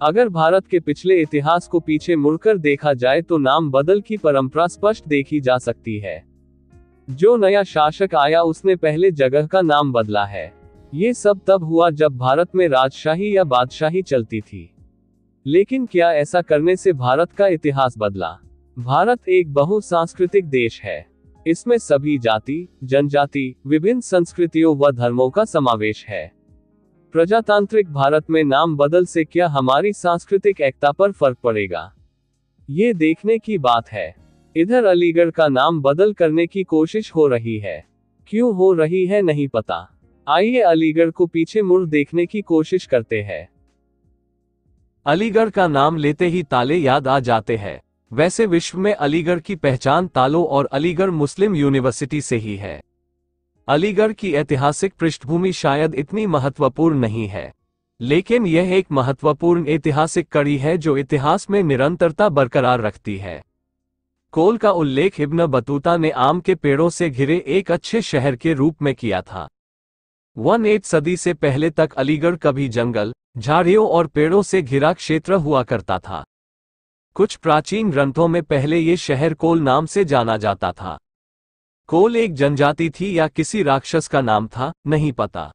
अगर भारत के पिछले इतिहास को पीछे मुड़कर देखा जाए तो नाम बदल की परंपरा स्पष्ट देखी जा सकती है जो नया शासक आया उसने पहले जगह का नाम बदला है ये सब तब हुआ जब भारत में राजशाही या बादशाही चलती थी लेकिन क्या ऐसा करने से भारत का इतिहास बदला भारत एक बहु सांस्कृतिक देश है इसमें सभी जाति जनजाति विभिन्न संस्कृतियों व धर्मों का समावेश है प्रजातांत्रिक भारत में नाम बदल से क्या हमारी सांस्कृतिक एकता पर फर्क पड़ेगा ये देखने की बात है इधर अलीगढ़ का नाम बदल करने की कोशिश हो रही है क्यों हो रही है नहीं पता आइए अलीगढ़ को पीछे मुड़ देखने की कोशिश करते हैं अलीगढ़ का नाम लेते ही ताले याद आ जाते हैं वैसे विश्व में अलीगढ़ की पहचान तालों और अलीगढ़ मुस्लिम यूनिवर्सिटी से ही है अलीगढ़ की ऐतिहासिक पृष्ठभूमि शायद इतनी महत्वपूर्ण नहीं है लेकिन यह एक महत्वपूर्ण ऐतिहासिक कड़ी है जो इतिहास में निरंतरता बरकरार रखती है कोल का उल्लेख इब्न बतूता ने आम के पेड़ों से घिरे एक अच्छे शहर के रूप में किया था वन एट सदी से पहले तक अलीगढ़ कभी जंगल झाड़ियों और पेड़ों से घिरा क्षेत्र हुआ करता था कुछ प्राचीन ग्रंथों में पहले ये शहर कोल नाम से जाना जाता था कोल एक जनजाति थी या किसी राक्षस का नाम था नहीं पता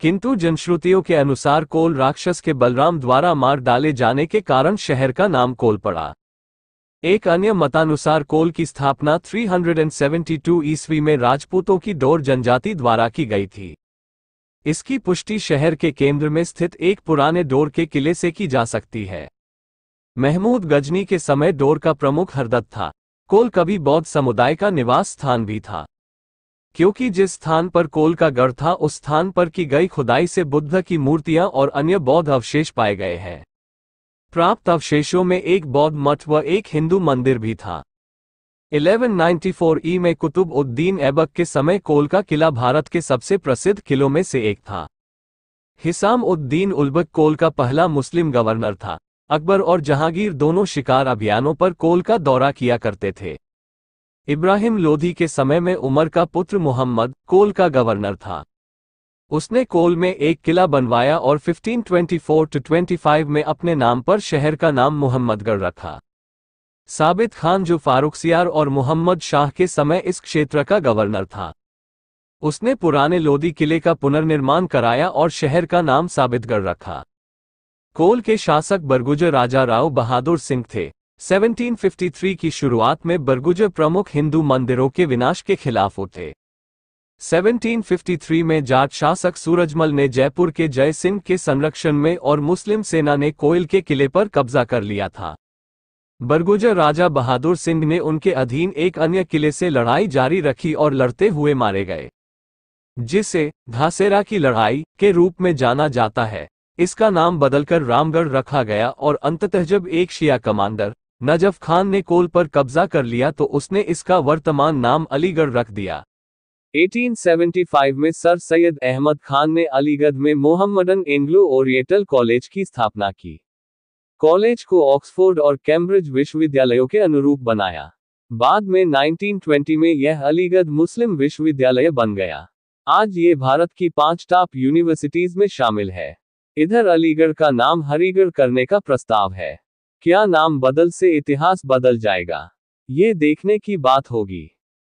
किंतु जनश्रुतियों के अनुसार कोल राक्षस के बलराम द्वारा मार डाले जाने के कारण शहर का नाम कोल पड़ा एक अन्य मतानुसार कोल की स्थापना 372 ईस्वी में राजपूतों की डोर जनजाति द्वारा की गई थी इसकी पुष्टि शहर के केंद्र में स्थित एक पुराने डोर के किले से की जा सकती है महमूद गजनी के समय डोर का प्रमुख हरदत था कोल कभी बौद्ध समुदाय का निवास स्थान भी था क्योंकि जिस स्थान पर कोल का गढ़ था उस स्थान पर की गई खुदाई से बुद्ध की मूर्तियां और अन्य बौद्ध अवशेष पाए गए हैं प्राप्त अवशेषों में एक बौद्ध मठ व एक हिंदू मंदिर भी था 1194 ई में कुतुब उद्दीन ऐबक के समय कोल का किला भारत के सबसे प्रसिद्ध किलों में से एक था हिसाम उद्दीन उलबक कोल का पहला मुस्लिम गवर्नर था अकबर और जहांगीर दोनों शिकार अभियानों पर कोल का दौरा किया करते थे इब्राहिम लोधी के समय में उमर का पुत्र मोहम्मद कोल का गवर्नर था उसने कोल में एक किला बनवाया और 1524 टू फाइव में अपने नाम पर शहर का नाम मोहम्मदगढ़ रखा साबित खान जो फारूकसियार और मोहम्मद शाह के समय इस क्षेत्र का गवर्नर था उसने पुराने लोदी किले का पुनर्निर्माण कराया और शहर का नाम साबितगढ़ रखा कोल के शासक बरगुजर राजा राव बहादुर सिंह थे 1753 की शुरुआत में बरगुजर प्रमुख हिंदू मंदिरों के विनाश के खिलाफ उठे 1753 में जाट शासक सूरजमल ने जयपुर के जय सिंह के संरक्षण में और मुस्लिम सेना ने कोयल के किले पर कब्जा कर लिया था बरगुजर राजा बहादुर सिंह ने उनके अधीन एक अन्य किले से लड़ाई जारी रखी और लड़ते हुए मारे गए जिसे धासेरा की लड़ाई के रूप में जाना जाता है इसका नाम बदलकर रामगढ़ रखा गया और अंततः जब एक शिया कमांडर नजफ खान ने कोल पर कब्जा कर लिया तो उसने इसका वर्तमान नाम अलीगढ़ रख दिया 1875 में सर सैयद अहमद खान ने अलीगढ़ में मोहम्मदन एंग्लो ओरिएटल कॉलेज की स्थापना की कॉलेज को ऑक्सफोर्ड और कैम्ब्रिज विश्वविद्यालयों के अनुरूप बनाया बाद में 1920 में यह अलीगढ़ मुस्लिम विश्वविद्यालय बन गया आज ये भारत की पांच टॉप यूनिवर्सिटीज में शामिल है इधर अलीगढ़ का नाम हरीगढ़ करने का प्रस्ताव है क्या नाम बदल से इतिहास बदल जाएगा ये देखने की बात होगी